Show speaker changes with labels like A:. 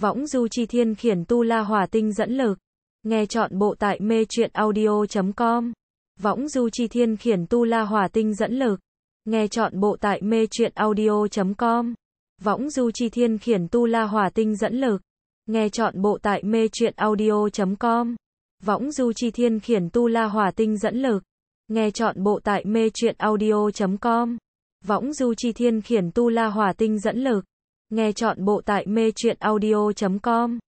A: Võng du chi thiên khiển tu la Hòa tinh dẫn lực. Nghe chọn bộ tại mê truyện audio.com. Võng du chi thiên khiển tu la Hòa tinh dẫn lực. Nghe chọn bộ tại mê truyện audio.com. Võng du chi thiên khiển tu la Hòa tinh dẫn lực. Nghe chọn bộ tại mê truyện audio.com. Võng du chi thiên khiển tu la Hòa tinh dẫn lực. Nghe chọn bộ tại mê truyện audio.com. Võng du chi thiên khiển tu la Hòa tinh dẫn lực. Nghe chọn bộ tại mê truyện
B: audio.com